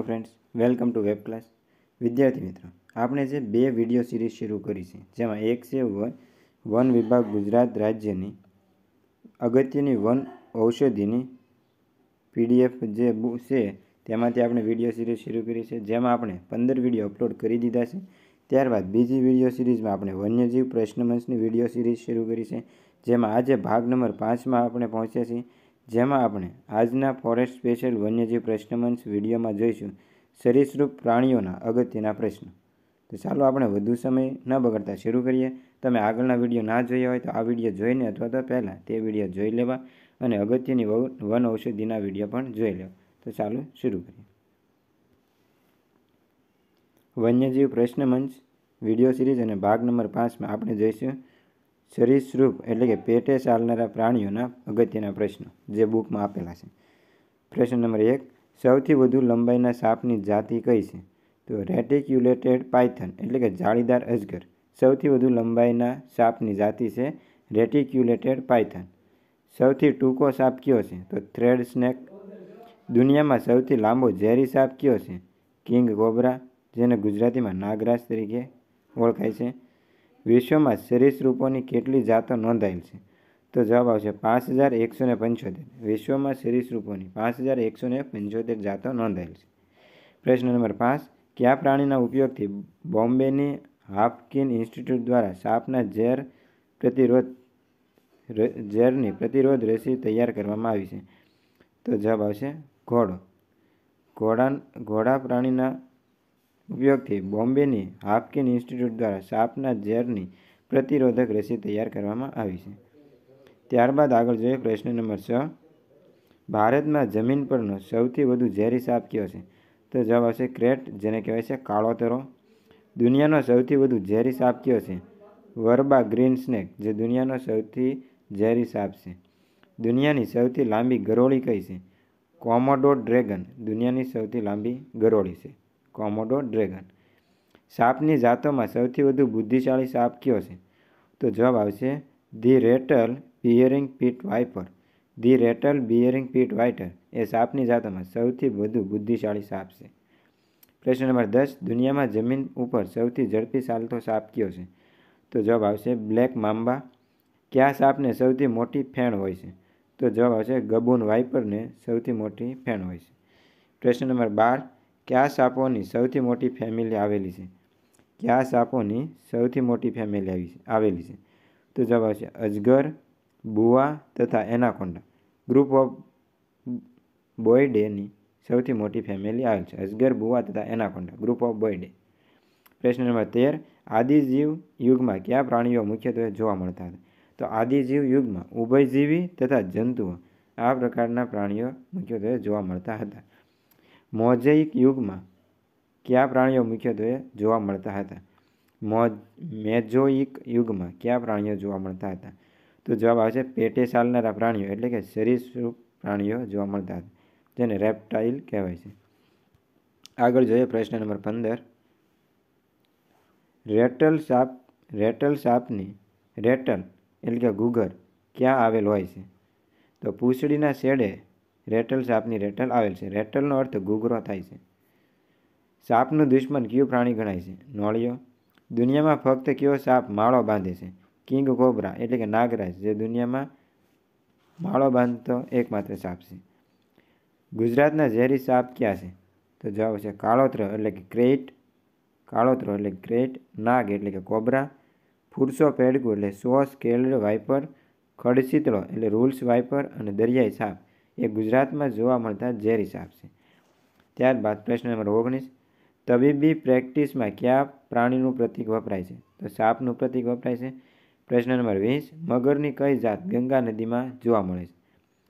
hello friends welcome to web class વિદ્યાર્થી મિત્રો આપણે જે બે વિડીયો સિરીઝ શરૂ કરી છે જેમાં એક છે વન વન વિભાગ ગુજરાત રાજ્યની અગત્યની વન ઔષધિની પીડીએફ જે છે તેમાંથી આપણે વિડીયો સિરીઝ શરૂ કરી છે જેમાં આપણે પંદર વિડીયો અપલોડ કરી દીધા છે ત્યારબાદ બીજી વિડીયો સિરીઝમાં આપણે વન્યજીવ પ્રશ્નમંચની વિડીયો સિરીઝ શરૂ કરી છે જેમાં આજે ભાગ નંબર પાંચમાં આપણે પહોંચ્યા છીએ જેમાં આપણે આજના ફોરેસ્ટ સ્પેશિયલ વન્યજીવ પ્રશ્નમંચ વિડીયોમાં જોઈશું સરીસૃપ પ્રાણીઓના અગત્યના પ્રશ્નો તો ચાલો આપણે વધુ સમય ન બગડતા શરૂ કરીએ તમે આગળના વિડીયો ના જોયા હોય તો આ વિડીયો જોઈને અથવા તો પહેલાં તે વિડીયો જોઈ લેવા અને અગત્યની વન ઔષધિના વિડીયો પણ જોઈ લેવા તો ચાલો શરૂ કરીએ વન્યજીવ પ્રશ્નમંચ વિડીયો સિરીઝ અને ભાગ નંબર પાંચમાં આપણે જોઈશું સરીસૃપ એટલે કે પેટે ચાલનારા પ્રાણીઓના અગત્યના પ્રશ્નો જે બુકમાં આપેલા છે પ્રશ્ન નંબર એક સૌથી વધુ લંબાઈના સાપની જાતિ કઈ છે તો રેટિક્યુલેટેડ પાયથન એટલે કે જાળીદાર અજગર સૌથી વધુ લંબાઈના સાપની જાતિ છે રેટિક્યુલેટેડ પાયથન સૌથી ટૂંકો સાપ કયો છે તો થ્રેડ સ્નેક દુનિયામાં સૌથી લાંબો ઝેરી સાપ કયો છે કિંગ કોબરા જેને ગુજરાતીમાં નાગરાજ તરીકે ઓળખાય છે વિશ્વમાં સરિસૃપોની કેટલી જાતો નોંધાયેલ છે તો જવાબ આવશે પાંચ હજાર એકસો ને પંચોતેર વિશ્વમાં સરિસૃપોની પાંચ હજાર એકસો ને પંચોતેર જાતો નોંધાયેલ છે પ્રશ્ન નંબર પાંચ કયા પ્રાણીના ઉપયોગથી બોમ્બેની હાફકિન ઇન્સ્ટિટ્યૂટ દ્વારા સાપના ઝેર પ્રતિરોધ ઝેરની પ્રતિરોધ રસી તૈયાર કરવામાં આવી છે તો જવાબ આવશે ઘોડો ઘોડા ઘોડા પ્રાણીના ઉપયોગથી બોમ્બેની હાફકિન ઇન્સ્ટિટ્યૂટ દ્વારા સાપના ઝેરની પ્રતિરોધક રસી તૈયાર કરવામાં આવી છે ત્યારબાદ આગળ જોઈએ પ્રશ્ન નંબર છ ભારતમાં જમીન પરનો સૌથી વધુ ઝેરી સાપ કયો છે તો જવાબ આવશે ક્રેટ જેને કહેવાય છે કાળોતરો દુનિયાનો સૌથી વધુ ઝેરી સાપ કયો છે વરબા ગ્રીન સ્નેક જે દુનિયાનો સૌથી ઝેરી સાપ છે દુનિયાની સૌથી લાંબી ગરોળી કઈ છે કોમોડો ડ્રેગન દુનિયાની સૌથી લાંબી ગરોળી છે કોમોડો ડ્રેગન સાપની જાતોમાં સૌથી વધુ બુદ્ધિશાળી સાપ કયો છે તો જવાબ આવશે the rattle bearing pit viper the rattle bearing pit viper એ સાપની જાતોમાં સૌથી વધુ બુદ્ધિશાળી સાપ છે પ્રશ્ન નંબર દસ દુનિયામાં જમીન ઉપર સૌથી ઝડપી ચાલતો સાપ કયો છે તો જવાબ આવશે બ્લેક માંબા કયા સાપને સૌથી મોટી ફેણ હોય છે તો જવાબ આવશે ગબુન વાઇપરને સૌથી મોટી ફેણ હોય છે પ્રશ્ન નંબર બાર કયા સાપોની સૌથી મોટી ફેમિલી આવેલી છે કયા સાપોની સૌથી મોટી ફેમિલી આવી આવેલી છે તો જવાબ આવશે અજગર બુવા તથા એનાકોન્ડા ગ્રુપ ઓફ બોયડેની સૌથી મોટી ફેમિલી આવેલ છે અજગર બુવા તથા એનાકોન્ડા ગ્રુપ ઓફ બોયડે પ્રશ્ન નંબર તેર આદિજીવ યુગમાં કયા પ્રાણીઓ મુખ્યત્વે જોવા મળતા હતા તો આદિજીવ યુગમાં ઉભયજીવી તથા જંતુઓ આ પ્રકારના પ્રાણીઓ મુખ્યત્વે જોવા મળતા હતા મોજેઇક યુગમાં કયા પ્રાણીઓ મુખ્યત્વે જોવા મળતા હતા મોજ મેજોઇક યુગમાં કયા પ્રાણીઓ જોવા મળતા હતા તો જવાબ આવશે પેટે ચાલનારા પ્રાણીઓ એટલે કે સરીસૃપ પ્રાણીઓ જોવા મળતા હતા જેને રેપ્ટાઇલ કહેવાય છે આગળ જોઈએ પ્રશ્ન નંબર પંદર રેટલ સાપ રેટલ સાપની રેટલ એટલે કે ગુગર ક્યાં આવેલ હોય છે તો પૂંછડીના શેડે રેટલ સાપની રેટલ આવેલ છે રેટલનો અર્થ ઘૂઘરો થાય છે સાપનું દુશ્મન કયો પ્રાણી ગણાય છે નોળિયો દુનિયામાં ફક્ત કયો સાપ માળો બાંધે છે કિંગ કોબરા એટલે કે નાગરાજ જે દુનિયામાં માળો બાંધતો એકમાત્ર સાપ છે ગુજરાતના ઝેરી સાપ ક્યાં છે તો જવાબ છે કાળોત્ર એટલે કે ક્રેટ કાળોત્રો એટલે ક્રેટ નાગ એટલે કે કોબરા ફૂરસો પેડકું એટલે સોસ કેલર વાઇપર ખડશીતળો એટલે રૂલ્સ વાઇપર અને દરિયાઈ સાપ એ ગુજરાતમાં જોવા મળતા ઝેર સાપ છે ત્યારબાદ પ્રશ્ન નંબર ઓગણીસ તબીબી પ્રેક્ટિસમાં કયા પ્રાણીનું પ્રતીક વપરાય છે તો સાપનું પ્રતીક વપરાય છે પ્રશ્ન નંબર વીસ મગરની કઈ જાત ગંગા નદીમાં જોવા મળે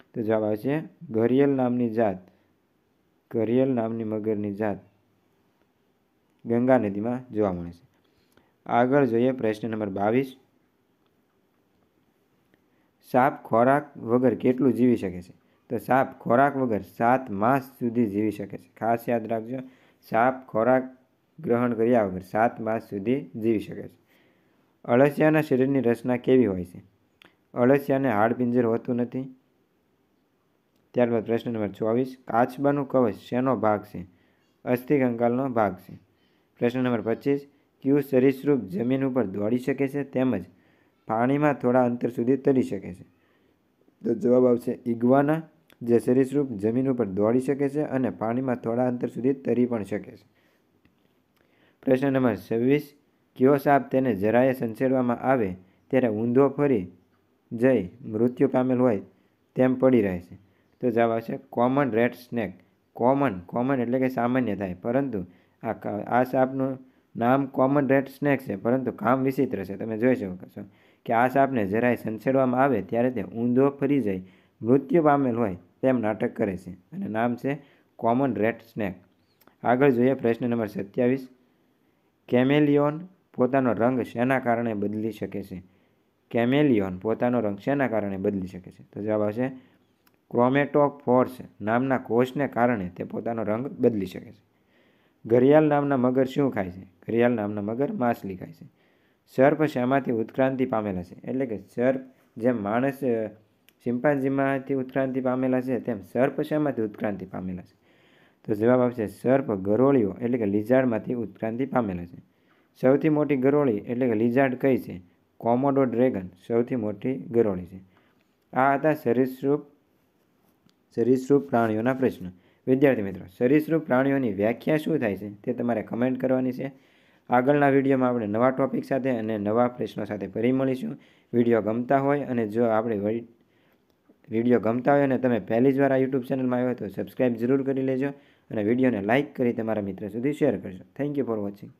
છે તો જવાબ આવશે ઘરિયલ નામની જાત ઘરિયલ નામની મગરની જાત ગંગા નદીમાં જોવા મળે છે આગળ જોઈએ પ્રશ્ન નંબર બાવીસ સાપ ખોરાક વગર કેટલું જીવી શકે છે તો સાપ ખોરાક વગર સાત માસ સુધી જીવી શકે છે ખાસ યાદ રાખજો સાપ ખોરાક ગ્રહણ કર્યા વગર સાત માસ સુધી જીવી શકે છે અળસિયાના શરીરની રચના કેવી હોય છે અળસિયાને હાડપિંજર હોતું નથી ત્યારબાદ પ્રશ્ન નંબર ચોવીસ કાચબાનું કવચ શેનો ભાગ છે અસ્થિ કંકાલનો ભાગ છે પ્રશ્ન નંબર પચીસ ક્યુ સરીસૃપ જમીન ઉપર દોડી શકે છે તેમજ પાણીમાં થોડા અંતર સુધી તરી શકે છે તો જવાબ આવશે ઈગવાના જે સરીસૃપ જમીન ઉપર દોડી શકે છે અને પાણીમાં થોડા અંતર સુધી તરી પણ શકે છે પ્રશ્ન નંબર છવ્વીસ કયો સાપ તેને જરાય સંસેડવામાં આવે ત્યારે ઊંધો ફરી જઈ મૃત્યુ પામેલ હોય તેમ પડી રહે છે તો જવાબ આવશે common red snake common common એટલે કે સામાન્ય થાય પરંતુ આ આ સાપનું નામ કોમન રેડ સ્નેક છે પરંતુ કામ વિચિત્ર છે તમે જોઈ શકો છો કે આ સાપને જરાય સંસેડવામાં આવે ત્યારે તે ઊંધો ફરી જાય મૃત્યુ પામેલ હોય તેમ નાટક કરે છે અને નામ છે કોમન રેટ સ્નેક આગળ જોઈએ પ્રશ્ન નંબર સત્યાવીસ કેમેલિયોન પોતાનો રંગ શેના કારણે બદલી શકે છે કેમેલિયોન પોતાનો રંગ શેના કારણે બદલી શકે છે તો જવાબ આવશે ફોર્સ નામના કોષને કારણે તે પોતાનો રંગ બદલી શકે છે ઘડિયાળ નામના મગર શું ખાય છે ઘડિયાળ નામના મગર માછલી ખાય છે સર્પ શેમાંથી ઉત્ક્રાંતિ પામેલા છે એટલે કે સર્પ જેમ માણસ શિમ્પાન્ઝીમાંથી ઉત્ક્રાંતિ પામેલા છે તેમ સર્પ શેમાંથી ઉત્ક્રાંતિ પામેલા છે તો જવાબ આપશે સર્પ ગરોળીઓ એટલે કે લીઝાડમાંથી ઉત્ક્રાંતિ પામેલા છે સૌથી મોટી ગરોળી એટલે કે લીઝાડ કઈ છે કોમોડો ડ્રેગન સૌથી મોટી ગરોળી છે આ હતા સરીસૃપ સરીસૃપ પ્રાણીઓના પ્રશ્ન વિદ્યાર્થી મિત્રો સરીસૃપ પ્રાણીઓની વ્યાખ્યા શું થાય છે તે તમારે કમેન્ટ કરવાની છે આગળના વિડીયોમાં આપણે નવા ટોપિક સાથે અને નવા પ્રશ્નો સાથે ફરી મળીશું વિડીયો ગમતા હોય અને જો આપણે વિડીયો ગમતા હોય અને તમે પહેલી જ વાર આ યુટ્યુબ ચેનલમાં આવ્યો તો સબસ્ક્રાઈબ જરૂર કરી લેજો અને વિડીયોને લાઇક કરી તમારા મિત્ર સુધી શેર કરજો થેન્ક યુ ફોર વોચિંગ